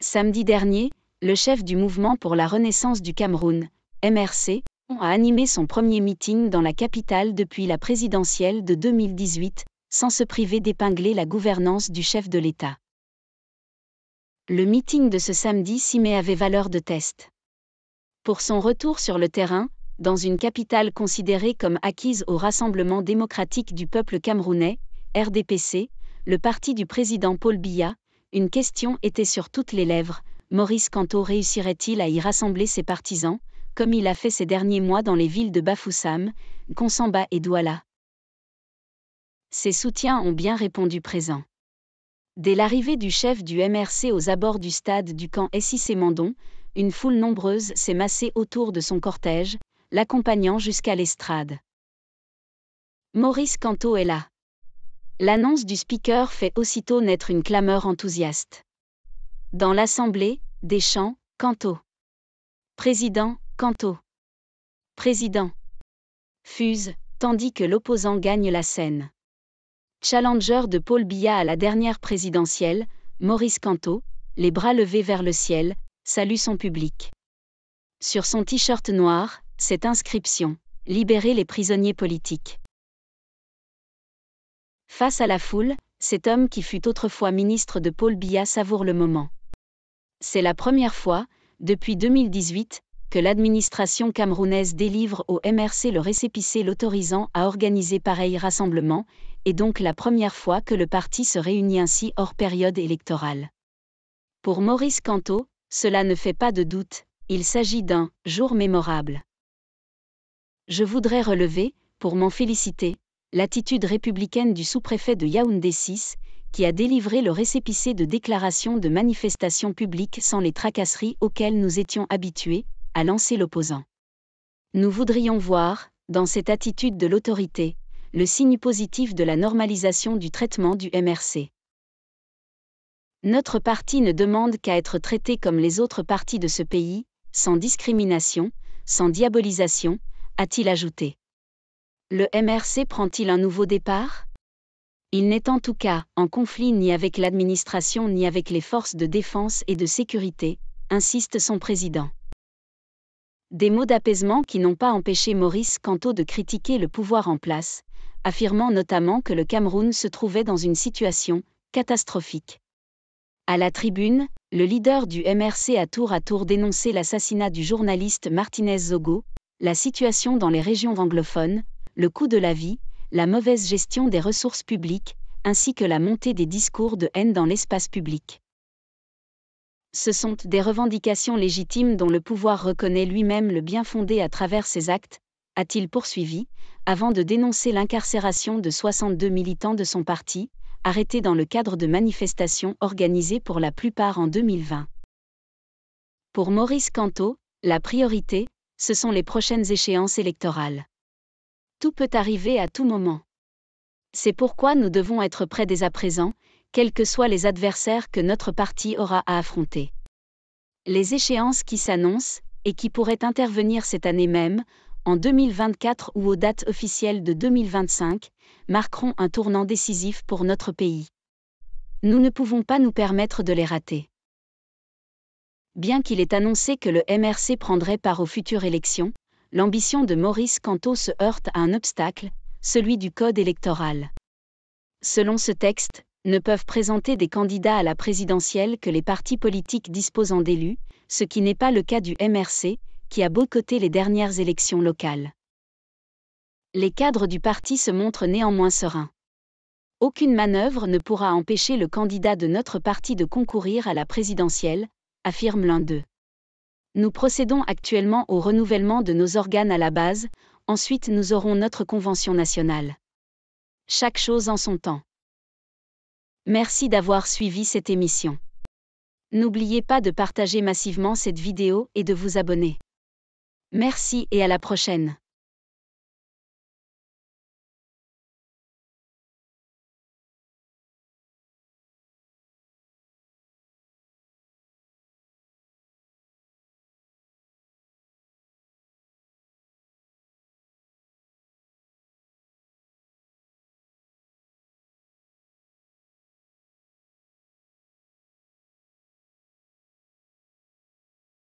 Samedi dernier, le chef du mouvement pour la renaissance du Cameroun, MRC, a animé son premier meeting dans la capitale depuis la présidentielle de 2018, sans se priver d'épingler la gouvernance du chef de l'État. Le meeting de ce samedi 6 mai avait valeur de test. Pour son retour sur le terrain, dans une capitale considérée comme acquise au Rassemblement démocratique du peuple camerounais, RDPC, le parti du président Paul Biya, une question était sur toutes les lèvres, Maurice Kanto réussirait-il à y rassembler ses partisans, comme il a fait ces derniers mois dans les villes de Bafoussam, Consamba et Douala Ses soutiens ont bien répondu présent. Dès l'arrivée du chef du MRC aux abords du stade du camp S.I.C. Mandon, une foule nombreuse s'est massée autour de son cortège, l'accompagnant jusqu'à l'estrade. Maurice Kanto est là. L'annonce du speaker fait aussitôt naître une clameur enthousiaste. Dans l'Assemblée, des chants, canto. Président, canto. Président. Fuse, tandis que l'opposant gagne la scène. Challenger de Paul Biya à la dernière présidentielle, Maurice Canto, les bras levés vers le ciel, salue son public. Sur son t-shirt noir, cette inscription Libérez les prisonniers politiques. Face à la foule, cet homme qui fut autrefois ministre de Paul Biya savoure le moment. C'est la première fois, depuis 2018, que l'administration camerounaise délivre au MRC le récépissé l'autorisant à organiser pareil rassemblement, et donc la première fois que le parti se réunit ainsi hors période électorale. Pour Maurice Canto, cela ne fait pas de doute, il s'agit d'un jour mémorable. Je voudrais relever, pour m'en féliciter, l'attitude républicaine du sous-préfet de Yaoundé 6, qui a délivré le récépissé de déclarations de manifestation publique sans les tracasseries auxquelles nous étions habitués, a lancé l'opposant. Nous voudrions voir, dans cette attitude de l'autorité, le signe positif de la normalisation du traitement du MRC. Notre parti ne demande qu'à être traité comme les autres partis de ce pays, sans discrimination, sans diabolisation, a-t-il ajouté. Le MRC prend-il un nouveau départ Il n'est en tout cas en conflit ni avec l'administration ni avec les forces de défense et de sécurité, insiste son président. Des mots d'apaisement qui n'ont pas empêché Maurice Canto de critiquer le pouvoir en place, affirmant notamment que le Cameroun se trouvait dans une situation catastrophique. À la tribune, le leader du MRC a tour à tour dénoncé l'assassinat du journaliste Martinez Zogo, la situation dans les régions anglophones, le coût de la vie, la mauvaise gestion des ressources publiques, ainsi que la montée des discours de haine dans l'espace public. Ce sont des revendications légitimes dont le pouvoir reconnaît lui-même le bien fondé à travers ses actes, a-t-il poursuivi, avant de dénoncer l'incarcération de 62 militants de son parti, arrêtés dans le cadre de manifestations organisées pour la plupart en 2020. Pour Maurice Canto, la priorité, ce sont les prochaines échéances électorales. Tout peut arriver à tout moment. C'est pourquoi nous devons être prêts dès à présent, quels que soient les adversaires que notre parti aura à affronter. Les échéances qui s'annoncent, et qui pourraient intervenir cette année même, en 2024 ou aux dates officielles de 2025, marqueront un tournant décisif pour notre pays. Nous ne pouvons pas nous permettre de les rater. Bien qu'il est annoncé que le MRC prendrait part aux futures élections, l'ambition de Maurice Canto se heurte à un obstacle, celui du code électoral. Selon ce texte, ne peuvent présenter des candidats à la présidentielle que les partis politiques disposant d'élus, ce qui n'est pas le cas du MRC, qui a boycotté les dernières élections locales. Les cadres du parti se montrent néanmoins sereins. Aucune manœuvre ne pourra empêcher le candidat de notre parti de concourir à la présidentielle, affirme l'un d'eux. Nous procédons actuellement au renouvellement de nos organes à la base, ensuite nous aurons notre convention nationale. Chaque chose en son temps. Merci d'avoir suivi cette émission. N'oubliez pas de partager massivement cette vidéo et de vous abonner. Merci et à la prochaine.